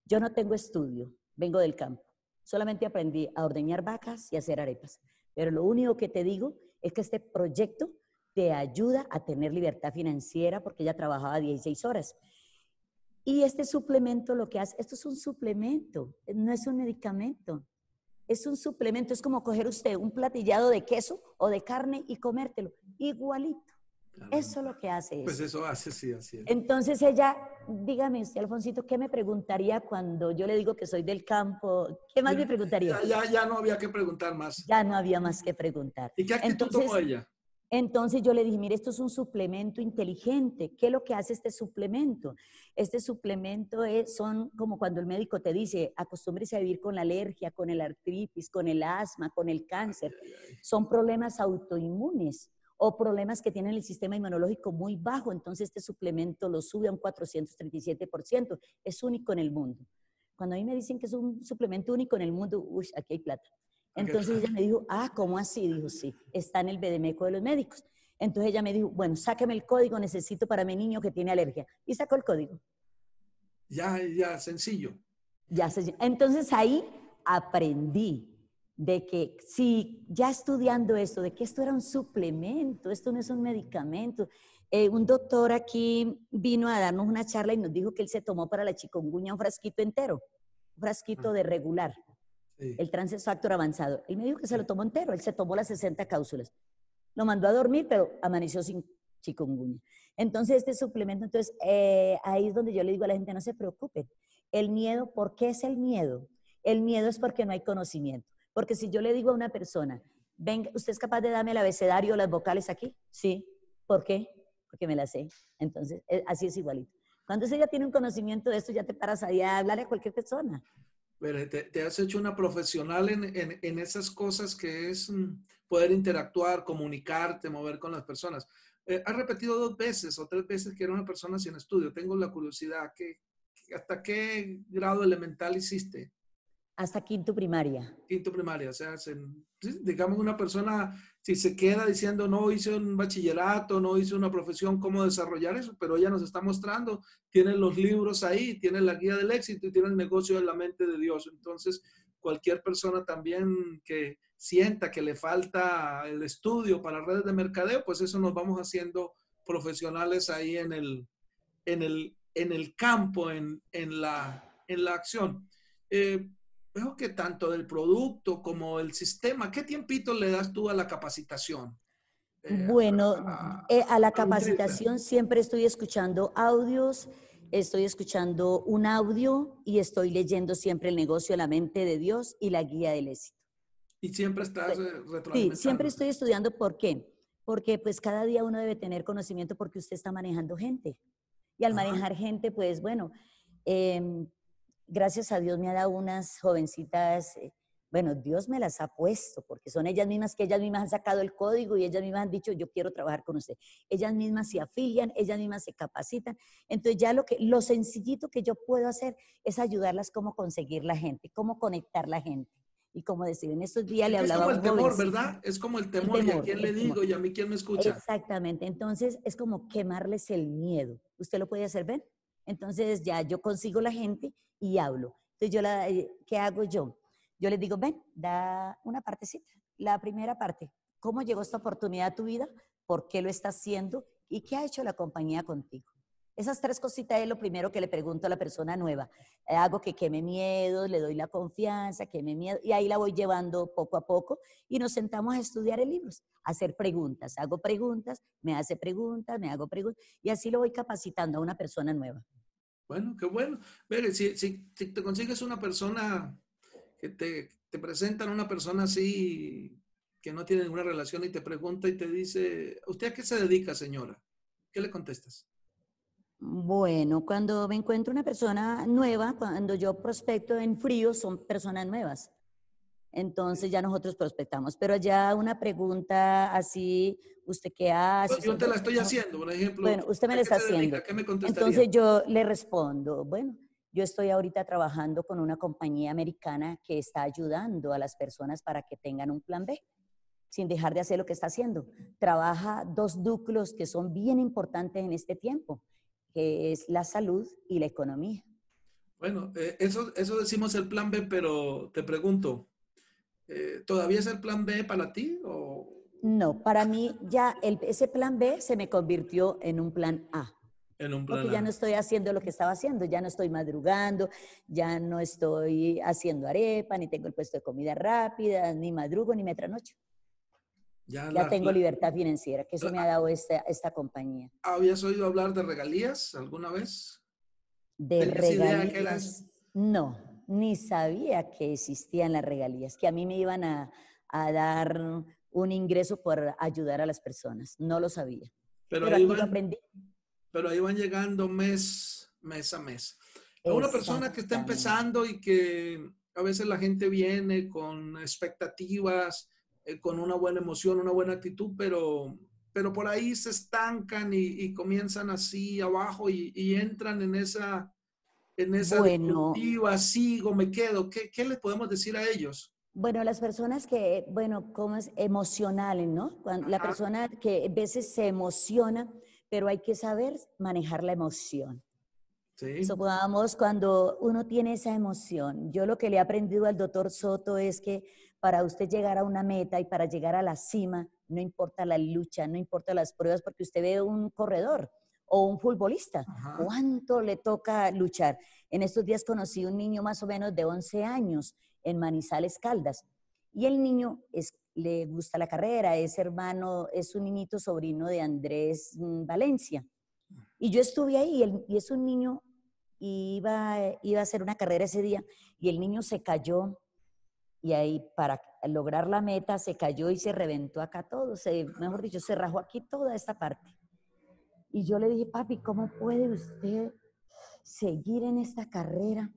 yo no tengo estudio, vengo del campo. Solamente aprendí a ordeñar vacas y hacer arepas. Pero lo único que te digo es que este proyecto te ayuda a tener libertad financiera porque ella trabajaba 16 horas. Y este suplemento lo que hace, esto es un suplemento, no es un medicamento. Es un suplemento, es como coger usted un platillado de queso o de carne y comértelo, igualito. Eso es lo que hace. Pues eso, hace, sí, así es. Entonces ella, dígame usted, Alfoncito, ¿qué me preguntaría cuando yo le digo que soy del campo? ¿Qué más me preguntaría? Ya, ya, no había que preguntar más. Ya no había más que preguntar. ¿Y qué actitud Entonces, tomó ella? Entonces yo le dije, mire, esto es un suplemento inteligente. ¿Qué es lo que hace este suplemento? Este suplemento es, son como cuando el médico te dice, acostúmbrese a vivir con la alergia, con el artritis, con el asma, con el cáncer. Son problemas autoinmunes o problemas que tienen el sistema inmunológico muy bajo. Entonces este suplemento lo sube a un 437%. Es único en el mundo. Cuando a mí me dicen que es un suplemento único en el mundo, uy, aquí hay plata. Entonces ella me dijo, ah, ¿cómo así? Dijo, sí, está en el bedemeco de los médicos. Entonces ella me dijo, bueno, sáqueme el código, necesito para mi niño que tiene alergia. Y sacó el código. Ya, ya, sencillo. Ya, sencillo. Entonces ahí aprendí de que si ya estudiando esto, de que esto era un suplemento, esto no es un medicamento. Eh, un doctor aquí vino a darnos una charla y nos dijo que él se tomó para la chikungunya un frasquito entero, un frasquito ah. de regular. El El es factor avanzado. Él me dijo que se lo tomó entero, él se tomó las 60 cápsulas. Lo mandó a dormir, pero amaneció sin chikungunya. Entonces, este suplemento, entonces, eh, ahí es donde yo le digo a la gente, no se preocupe. El miedo, ¿por qué es el miedo? El miedo es porque no hay conocimiento. Porque si yo le digo a una persona, venga, ¿usted es capaz de darme el abecedario, las vocales aquí? Sí. ¿Por qué? Porque me las sé. Entonces, eh, así es igualito. Cuando usted ya tiene un conocimiento de esto, ya te paras ahí a hablar a cualquier persona te, has hecho una profesional en, esas cosas que es mm, poder interactuar, comunicarte, mover con las personas. Eh, has repetido dos veces o tres veces que era una persona sin estudio. Tengo la curiosidad, que, ¿hasta qué grado elemental hiciste? Hasta quinto primaria. Quinto primaria, o sea, digamos una persona, si se queda diciendo no hice un bachillerato, no hice una profesión, ¿cómo desarrollar eso? Pero ella nos está mostrando, tiene los libros ahí, tiene la guía del éxito y tiene el negocio de la mente de Dios. Entonces, cualquier persona también que sienta que le falta el estudio para redes de mercadeo, pues eso nos vamos haciendo profesionales ahí en el, en el, en el campo, en, la, en la acción. Eh, que tanto del producto como el sistema, ¿qué tiempito le das tú a la capacitación? Eh, bueno, a, eh, la capacitación siempre estoy escuchando audios, estoy escuchando un audio y estoy leyendo siempre el negocio, la mente de Dios y la guía del éxito. Y siempre estás pues, eh, siempre estoy estudiando. ¿Por qué? Porque pues cada día uno debe tener conocimiento porque usted está manejando gente. Y al manejar gente, pues bueno, em, gracias a Dios me ha dado unas jovencitas, eh, bueno, Dios me las ha puesto, porque son ellas mismas que ellas mismas han sacado el código y ellas mismas han dicho, yo quiero trabajar con usted. Ellas mismas se afilian, ellas mismas se capacitan. Entonces ya lo, que, lo sencillito que yo puedo hacer es ayudarlas cómo conseguir la gente, cómo conectar la gente. Y como decir, en estos días le hablaba. Es como el temor, ¿verdad? Es como el temor, y a quién le digo y a mí quién me escucha. Exactamente. Entonces es como quemarles el miedo. Usted lo puede hacer, ¿ven? Entonces ya yo consigo la gente y hablo. Entonces yo eh, ¿qué hago yo? Yo les digo, ven, da una partecita. La primera parte, ¿cómo llegó esta oportunidad a tu vida? ¿Por qué lo estás haciendo? ¿Y qué ha hecho la compañía contigo? Esas tres cositas es lo primero que le pregunto a la persona nueva. Eh, hago que queme miedo, le doy la confianza, queme miedo, y ahí la voy llevando poco a poco y nos sentamos a estudiar el libro, a hacer preguntas. Hago preguntas, me hace preguntas, me hago preguntas, y así lo voy capacitando a una persona nueva. Bueno, qué bueno. Mire, si, te consigues una persona que te, te presentan una persona así que no tiene ninguna relación y te pregunta y te dice, ¿usted a qué se dedica, señora? ¿Qué le contestas? Bueno, cuando me encuentro una persona nueva, cuando yo prospecto en frío, son personas nuevas. Entonces ya nosotros prospectamos. Pero ya una pregunta así, ¿usted qué hace? yo te la estoy haciendo, por ejemplo. Bueno, usted me la está haciendo. Entonces yo le respondo, bueno, yo estoy ahorita trabajando con una compañía americana que está ayudando a las personas para que tengan un plan B sin dejar de hacer lo que está haciendo. Trabaja dos núcleos que son bien importantes en este tiempo, que es la salud y la economía. Bueno, eh, eso, eso decimos el plan B, pero te pregunto, eh, ¿todavía es el plan B para ti? O... No, para mí ya ese plan B se me convirtió en un plan A. En un plan porque ya no estoy haciendo lo que estaba haciendo, ya no estoy madrugando, ya no estoy haciendo arepa, ni tengo el puesto de comida rápida, ni madrugo, ni me Ya, tengo libertad financiera, que eso me ha ah, ah. dado esta, esta compañía. ¿Habías oído hablar de regalías alguna vez? ¿De regalías? No, ni sabía que existían las regalías, que a mí me iban a, dar un ingreso por ayudar a las personas. No lo sabía. Pero, ahí, van, pero ahí van llegando mes, mes a mes. una persona que está empezando y que a veces la gente viene con expectativas, eh, con una buena emoción, una buena actitud, pero, pero por ahí se estancan y, comienzan así abajo y entran en esa en esa bueno, sigo, me quedo? ¿Qué, ¿Qué les podemos decir a ellos? Bueno, las personas que, bueno, como es emocionales, ¿no? la persona que a veces se emociona, pero hay que saber manejar la emoción. Sí. Supongamos cuando uno tiene esa emoción. Yo lo que le he aprendido al doctor Soto es que para usted llegar a una meta y para llegar a la cima, no importa la lucha, no importa las pruebas, porque usted ve un corredor o un futbolista. ¿Cuánto le toca luchar? En estos días conocí un niño más o menos de 11 años en Manizales Caldas y el niño le gusta la carrera, es hermano, es un niñito sobrino de Andrés mm, Valencia. Y yo estuve ahí y, es un niño, iba, iba a hacer una carrera ese día y el niño se cayó y ahí para lograr la meta se cayó y se reventó acá todo, se, mejor dicho, se rajó aquí toda esta parte. Y yo le dije, papi, ¿cómo puede usted seguir en esta carrera?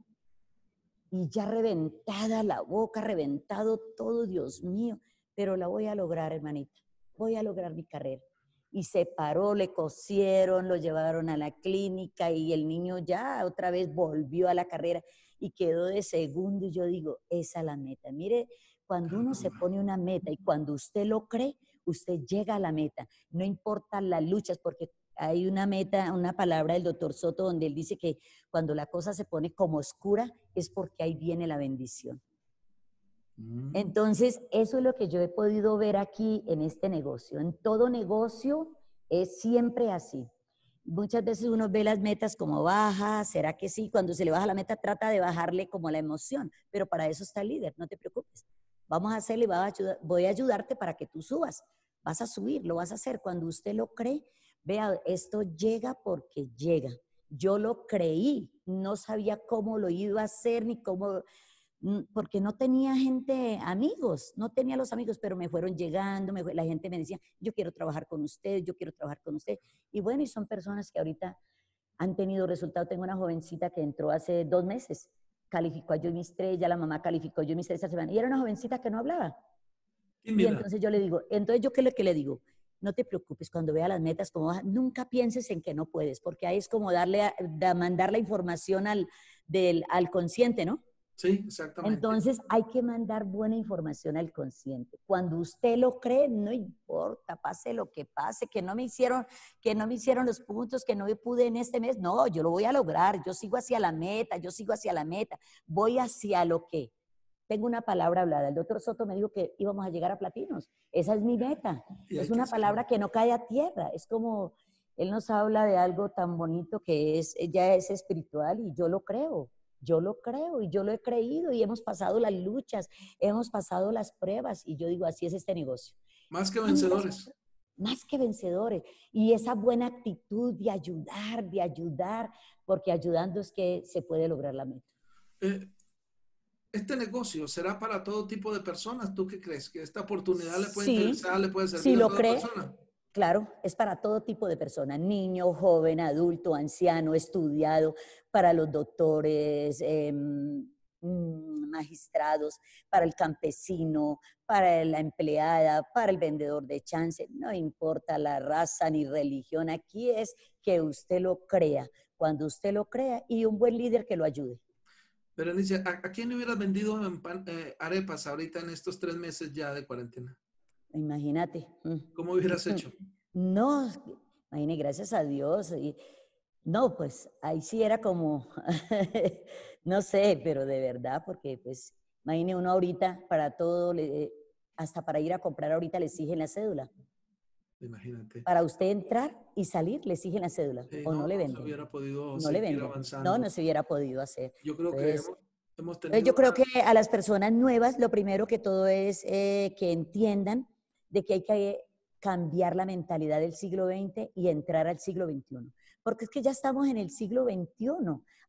Y ya reventada la boca, reventado todo, Dios mío, pero la voy a lograr, hermanita, voy a lograr mi carrera. Y se paró, le cosieron, lo llevaron a la clínica y el niño ya otra vez volvió a la carrera y quedó de segundo. Y yo digo, esa es la meta. Mire, cuando uno se pone una meta y cuando usted lo cree, usted llega a la meta. No importan las luchas, porque hay una meta, una palabra del doctor Soto donde él dice que cuando la cosa se pone como oscura es porque ahí viene la bendición. Mm. Entonces, eso es lo que yo he podido ver aquí en este negocio. En todo negocio es siempre así. Muchas veces uno ve las metas como bajas, ¿será que sí? Cuando se le baja la meta trata de bajarle como la emoción, pero para eso está el líder, no te preocupes. Vamos a hacerle, voy a ayudarte para que tú subas. Vas a subir, lo vas a hacer. Cuando usted lo cree, vea, esto llega porque llega. Yo lo creí, no sabía cómo lo iba a hacer ni cómo, mm, porque no tenía gente, amigos, no tenía los amigos, pero me fueron llegando, la gente me decía, yo quiero trabajar con usted, yo quiero trabajar con usted. Y bueno, y son personas que ahorita han tenido resultado. Tengo una jovencita que entró hace dos meses, calificó a Yo mi estrella la mamá calificó a Yo Mis estrella esta semana, y era una jovencita que no hablaba. Y, entonces yo le digo, entonces yo qué le, qué le digo, no te preocupes cuando veas las metas como ah, nunca pienses en que no puedes, porque ahí es como darle a, mandar la información al, al consciente, ¿no? Sí, exactamente. Entonces hay que mandar buena información al consciente. Cuando usted lo cree, no importa, pase lo que pase, que no me hicieron, que no me hicieron los puntos, que no me pude en este mes. No, yo lo voy a lograr, yo sigo hacia la meta, yo sigo hacia la meta, voy hacia lo que tengo una palabra hablada. El doctor Soto me dijo que íbamos a llegar a platinos. Esa es mi meta. Es una palabra que no cae a tierra. Es como él nos habla de algo tan bonito que es ya es espiritual y yo lo creo. Yo lo creo y yo lo he creído y hemos pasado las luchas, hemos pasado las pruebas y yo digo, así es este negocio. Más que vencedores más que vencedores. Y esa buena actitud de ayudar, de ayudar, porque ayudando es que se puede lograr la meta. Eh, este negocio será para todo tipo de personas. ¿Tú qué crees? ¿Que esta oportunidad le puede interesar, le puede servir si lo a toda persona? Claro, es para todo tipo de personas. niño, joven, adulto, anciano, estudiado, para los doctores, em, mm, magistrados, para el campesino, para la empleada, para el vendedor de chance, no importa la raza ni religión, aquí es que usted lo crea, cuando usted lo crea y un buen líder que lo ayude. Pero ¿a, ¿a, quién hubieras vendido eh, arepas ahorita en estos tres meses ya de cuarentena? Imagínate. Mm. ¿Cómo hubieras hecho? No, imagínate, gracias a Dios. Y, no, pues ahí sí era como, no sé, pero de verdad, porque pues imagínate uno ahorita para todo, hasta para ir a comprar ahorita le exigen la cédula. Imagínate. Para usted entrar y salir le exigen la cédula o no, le venden. No se hubiera podido no se hubiera podido hacer. Yo creo que a las personas nuevas lo primero que todo es eh, que entiendan de que hay que eh, cambiar la mentalidad del siglo XX y entrar al siglo XXI. Porque es que ya estamos en el siglo XXI.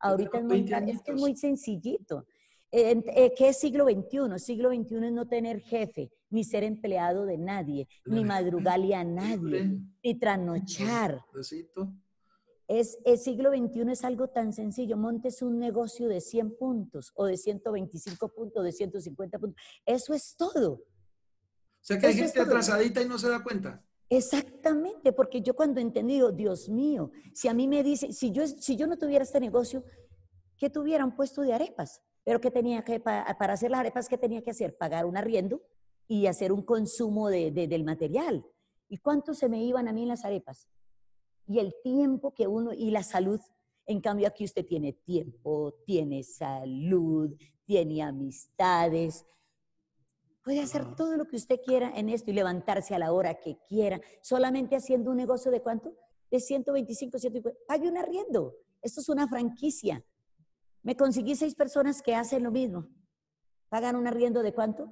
Ahorita en es muy sencillito. Eh, ¿Qué es siglo XXI? Siglo XXI es no tener jefe, ni ser empleado de nadie, ni madrugarle a nadie, ni trasnochar. Es, siglo XXI es algo tan sencillo. Montes un negocio de 100 puntos, o de 125 puntos, o de 150 puntos. Eso es todo. O sea que hay gente atrasadita y no se da cuenta. Exactamente, porque yo cuando he entendido, Dios mío, si a mí me dice, si yo, si yo no tuviera este negocio, ¿qué tuviera un puesto de arepas? Pero que tenía que, para hacer las arepas, ¿qué tenía que hacer? Pagar un arriendo y hacer un consumo de, del material. ¿Y cuánto se me iban a mí en las arepas? Y el tiempo que uno, y la salud. En cambio, aquí usted tiene tiempo, tiene salud, tiene amistades. Puede hacer todo lo que usted quiera en esto y levantarse a la hora que quiera, solamente haciendo un negocio de cuánto? De 125, 150. Pague un arriendo. Esto es una franquicia. Me conseguí seis personas que hacen lo mismo. ¿Pagan un arriendo de cuánto?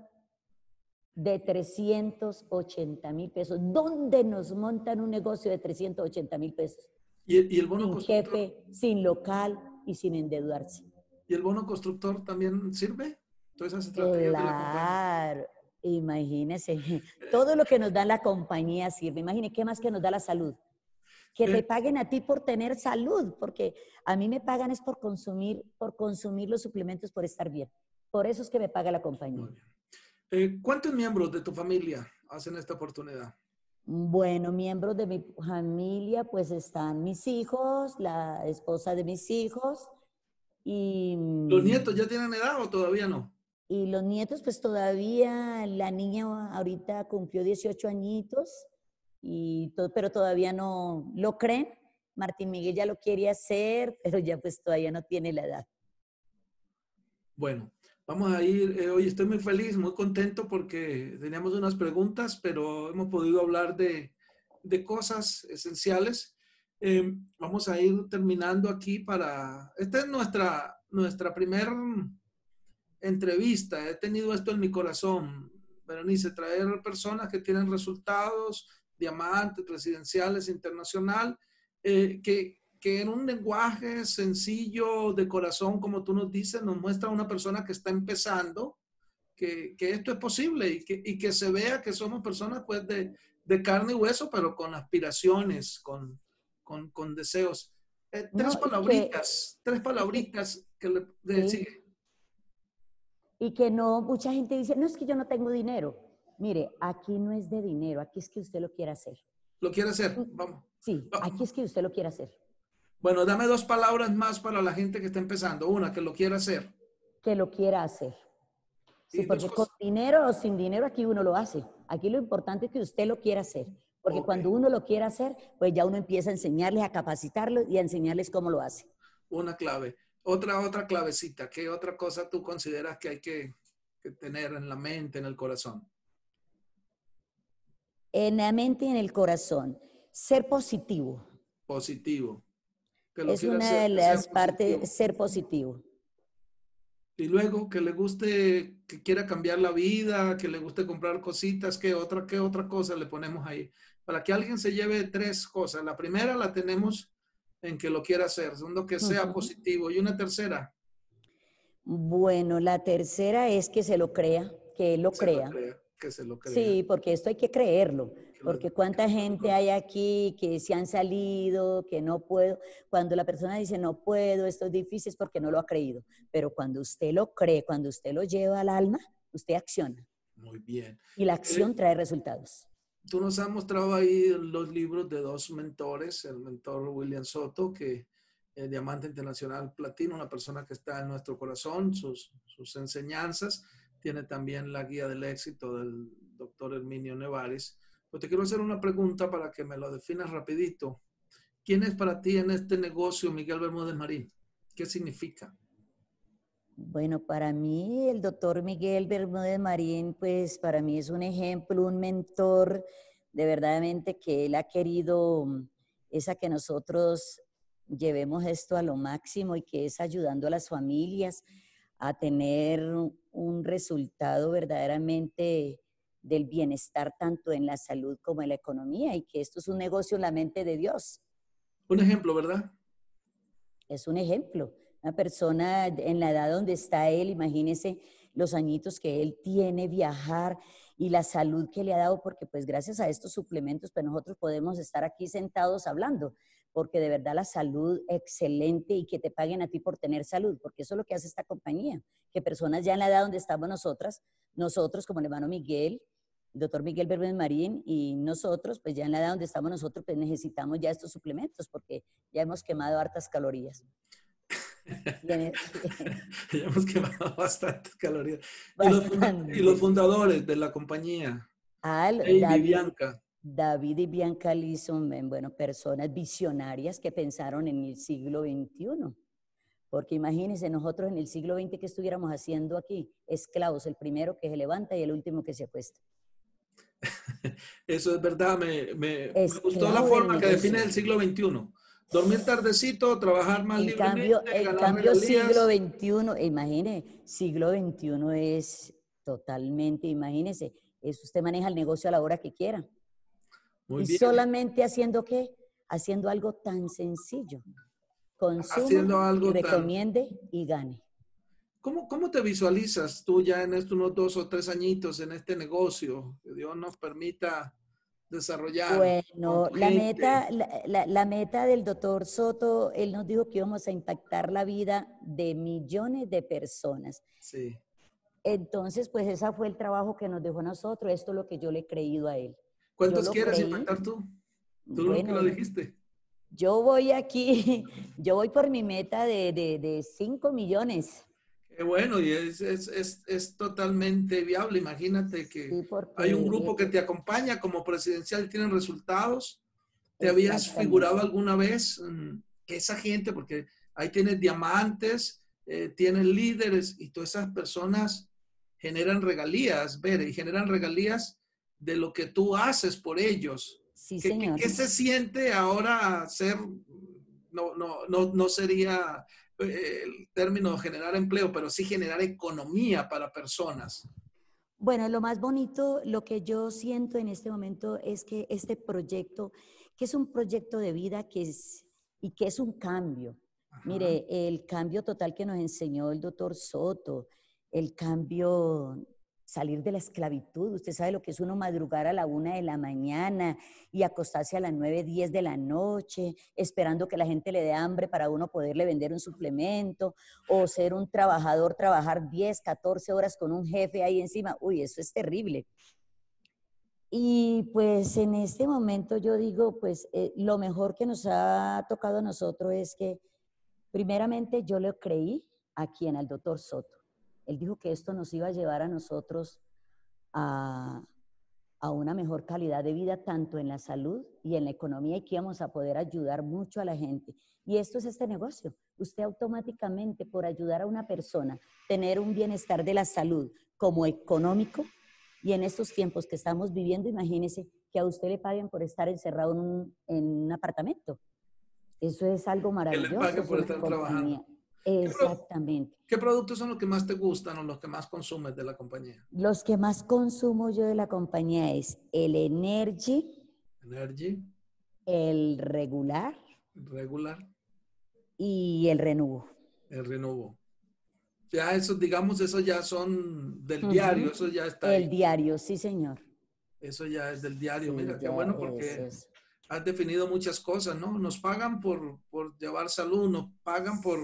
De 380 mil pesos. ¿Dónde nos montan un negocio de 380 mil pesos? ¿Y el, y bono sin jefe, sin local y sin endeudarse. ¿Y el bono constructor también sirve? Entonces, claro, imagínese. Todo lo que nos da la compañía sirve. Imagínese ¿qué más que nos da la salud? que te eh. paguen a ti por tener salud, porque a mí me pagan es por consumir, por consumir los suplementos, por estar bien. Por eso es que me paga la compañía. Eh, ¿Cuántos miembros de tu familia hacen esta oportunidad? Bueno, miembros de mi familia, pues están mis hijos, la esposa de mis hijos y... Mm, ¿Los nietos ya tienen edad o todavía no? Y los nietos, pues todavía, la niña ahorita cumplió 18 añitos y todo, pero todavía no lo creen. Martín Miguel ya lo quiere hacer, pero ya pues todavía no tiene la edad. Bueno, vamos a ir, eh, hoy estoy muy feliz, muy contento porque teníamos unas preguntas, pero hemos podido hablar de, de cosas esenciales. Eh, vamos a ir terminando aquí para, esta es nuestra, nuestra primera entrevista, he tenido esto en mi corazón, Berenice, traer personas que tienen resultados, diamantes, residenciales, Internacional, eh, que, que en un lenguaje sencillo, de corazón, como tú nos dices, nos muestra a una persona que está empezando, que, que esto es posible y que, y que, se vea que somos personas pues de, de carne y hueso, pero con aspiraciones, con, con, con deseos. Eh, tres palabritas, tres palabritas que le, le Y que no, mucha gente dice, no es que yo no tengo dinero mire, aquí no es de dinero, aquí es que usted lo quiera hacer. ¿Lo quiere hacer? Vamos. Sí, aquí es que usted lo quiera hacer. Bueno, dame dos palabras más para la gente que está empezando. Una, que lo quiera hacer. Que lo quiera hacer. Sí, porque con dinero o sin dinero aquí uno lo hace. Aquí lo importante es que usted lo quiera hacer. Porque cuando uno lo quiera hacer, pues ya uno empieza a enseñarles, a capacitarlos y a enseñarles cómo lo hace. Una clave. Otra, otra clavecita. ¿Qué otra cosa tú consideras que hay que, que tener en la mente, en el corazón? en la mente y en el corazón. Ser positivo. Positivo. es una de las partes, ser positivo. Y luego que le guste, que quiera cambiar la vida, que le guste comprar cositas, ¿qué otra, qué otra cosa le ponemos ahí. Para que alguien se lleve tres cosas. La primera la tenemos en que lo quiera hacer. Segundo, que sea positivo. Y una tercera. Bueno, la tercera es que se lo crea, que él Lo crea se lo Sí, porque esto hay que creerlo, porque cuánta gente hay aquí que se han salido, que no puedo. Cuando la persona dice no puedo, esto es difícil, porque no lo ha creído. Pero cuando usted lo cree, cuando usted lo lleva al alma, usted acciona. Muy bien. Y la acción eh, trae resultados. Tú nos has mostrado ahí los libros de dos mentores, el mentor William Soto, que es eh, Diamante Internacional Platino, una persona que está en nuestro corazón, sus enseñanzas tiene también la guía del éxito del doctor Herminio Nevares. Pues te quiero hacer una pregunta para que me lo definas rapidito. ¿Quién es para ti en este negocio Miguel Bermúdez Marín? ¿Qué significa? Bueno, para mí el doctor Miguel Bermúdez Marín, pues para mí es un ejemplo, un mentor de verdaderamente que él ha querido esa que nosotros llevemos esto a lo máximo y que es ayudando a las familias a tener un resultado verdaderamente del bienestar tanto en la salud como en la economía y que esto es un negocio en la mente de Dios. Un ejemplo, ¿verdad? Es un ejemplo. Una persona en la edad donde está él, imagínese los añitos que él tiene, viajar y la salud que le ha dado, porque pues gracias a estos suplementos, pues nosotros podemos estar aquí sentados hablando, porque de verdad la salud excelente y que te paguen a ti por tener salud, porque eso es lo que hace esta compañía, que personas ya en la edad donde estamos nosotras, nosotros como el hermano Miguel, doctor Miguel Berben Marín y nosotros, pues ya en la edad donde estamos nosotros, pues necesitamos ya estos suplementos porque ya hemos quemado hartas calorías. ya hemos quemado bastantes calorías. Y, los fundadores de la compañía. David, y Bianca. David y Bianca Lison, bueno, personas visionarias que pensaron en el siglo XXI. Porque imagínense nosotros en el siglo XX que estuviéramos haciendo aquí, esclavos, el primero que se levanta y el último que se acuesta. Eso es verdad, me, me, gustó la forma que define el siglo XXI. Dormir tardecito, trabajar más libremente, cambio, El cambio siglo XXI, e imagínese, siglo XXI es totalmente, imagínese, eso usted maneja el negocio a la hora que quiera. Muy y solamente haciendo qué? Haciendo algo tan sencillo consuma, algo recomiende y gane. ¿Cómo, te visualizas tú ya en estos unos dos o tres añitos en este negocio? Que Dios nos permita desarrollar. Bueno, la meta, la, meta del doctor Soto, él nos dijo que íbamos a impactar la vida de millones de personas. Sí. Entonces, pues ese fue el trabajo que nos dejó a nosotros, esto es lo que yo le he creído a él. ¿Cuántos quieres impactar tú? Tú lo que lo dijiste. Yo voy aquí, yo voy por mi meta de, 5 millones. Qué bueno, y es, totalmente viable. Imagínate que hay un grupo que te acompaña como presidencial, tienen resultados. ¿Te habías figurado alguna vez mm, que esa gente, porque ahí tienes diamantes, eh, tienes líderes y todas esas personas generan regalías, ver, y generan regalías de lo que tú haces por ellos. Sí, ¿Qué, se siente ahora ser, no, no, no, no sería eh, el término generar empleo, pero sí generar economía para personas? Bueno, lo más bonito, lo que yo siento en este momento es que este proyecto, que es un proyecto de vida que es, y que es un cambio. Mire, el cambio total que nos enseñó el doctor Soto, el cambio salir de la esclavitud. Usted sabe lo que es uno madrugar a la una de la mañana y acostarse a las nueve, diez de la noche, esperando que la gente le dé hambre para uno poderle vender un suplemento, o ser un trabajador, trabajar 10, 14 horas con un jefe ahí encima. Uy, eso es terrible. Y pues en este momento yo digo, pues eh, lo mejor que nos ha tocado a nosotros es que primeramente yo le creí a en al doctor Soto él dijo que esto nos iba a llevar a nosotros a, una mejor calidad de vida, tanto en la salud y en la economía, y que íbamos a poder ayudar mucho a la gente. Y esto es este negocio. Usted automáticamente, por ayudar a una persona, tener un bienestar de la salud como económico, y en estos tiempos que estamos viviendo, imagínese que a usted le paguen por estar encerrado en un, apartamento. Eso es algo maravilloso. por estar Exactamente. ¿Qué, productos son los que más te gustan o los que más consumes de la compañía? Los que más consumo yo de la compañía es el Energy. Energy. El regular. Regular. Y el renuvo. El Renovo. Ya esos, digamos, esos ya son del diario, eso ya está. El diario, sí, señor. Eso ya es del diario, mira, qué bueno porque has definido muchas cosas, ¿no? Nos pagan por, llevar salud, nos pagan por,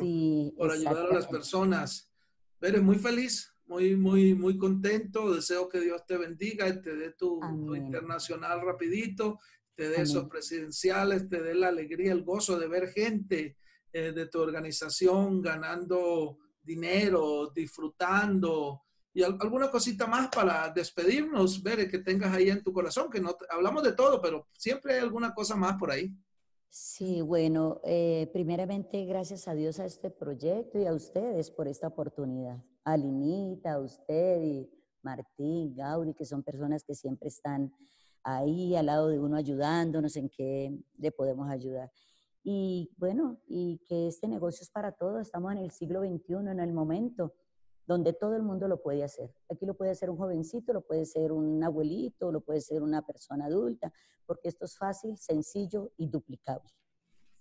por ayudar a las personas. Pero muy feliz, muy, muy, muy contento. Deseo que Dios te bendiga y te dé tu, internacional rapidito, te dé esos presidenciales, te dé la alegría, el gozo de ver gente eh, de tu organización ganando dinero, disfrutando, y alguna cosita más para despedirnos, ver que tengas ahí en tu corazón, que no hablamos de todo, pero siempre hay alguna cosa más por ahí. Sí, bueno, eh, primeramente gracias a Dios a este proyecto y a ustedes por esta oportunidad. A Linita, a usted y Martín, Gauri, que son personas que siempre están ahí al lado de uno ayudándonos en qué le podemos ayudar. Y bueno, y que este negocio es para todos, estamos en el siglo XXI en el momento donde todo el mundo lo puede hacer. Aquí lo puede hacer un jovencito, lo puede ser un abuelito, lo puede ser una persona adulta, porque esto es fácil, sencillo y duplicable.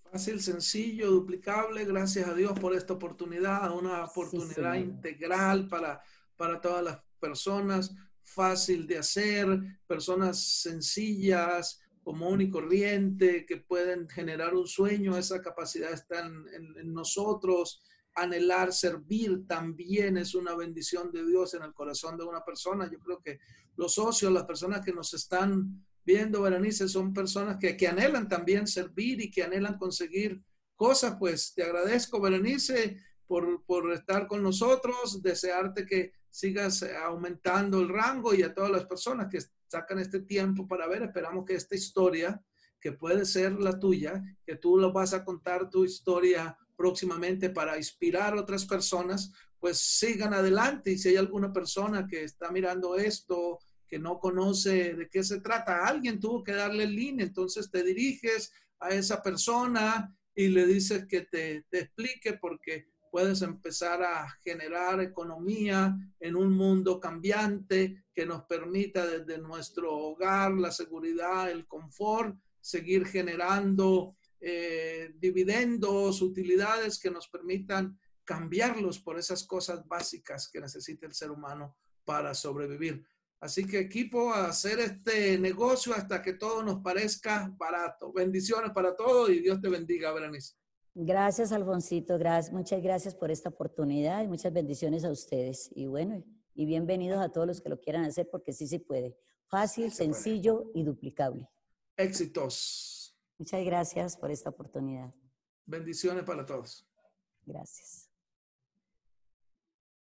Fácil, sencillo, duplicable, gracias a Dios por esta oportunidad, una oportunidad integral para, para todas las personas, fácil de hacer, personas sencillas, común y corriente, que pueden generar un sueño, esa capacidad está en nosotros anhelar servir también es una bendición de Dios en el corazón de una persona. Yo creo que los socios, las personas que nos están viendo, Berenice, son personas que, anhelan también servir y que anhelan conseguir cosas. Pues te agradezco, Berenice, por, por estar con nosotros, desearte que sigas aumentando el rango y a todas las personas que sacan este tiempo para ver, esperamos que esta historia, que puede ser la tuya, que tú lo vas a contar tu historia próximamente para inspirar a otras personas, pues sigan adelante. Y si hay alguna persona que está mirando esto, que no conoce de qué se trata, alguien tuvo que darle el link, entonces te diriges a esa persona y le dices que te, te explique porque puedes empezar a generar economía en un mundo cambiante que nos permita desde nuestro hogar, la seguridad, el confort, seguir generando eh, dividendos, utilidades que nos permitan cambiarlos por esas cosas básicas que necesita el ser humano para sobrevivir. Así que equipo, a hacer este negocio hasta que todo nos parezca barato. Bendiciones para todos y Dios te bendiga, Berenice. Gracias, Alfoncito. Gracias, muchas gracias por esta oportunidad y muchas bendiciones a ustedes. Y bueno, y bienvenidos a todos los que lo quieran hacer porque sí se puede. Fácil, sencillo y duplicable. Éxitos. Muchas gracias por esta oportunidad. Bendiciones para todos. Gracias.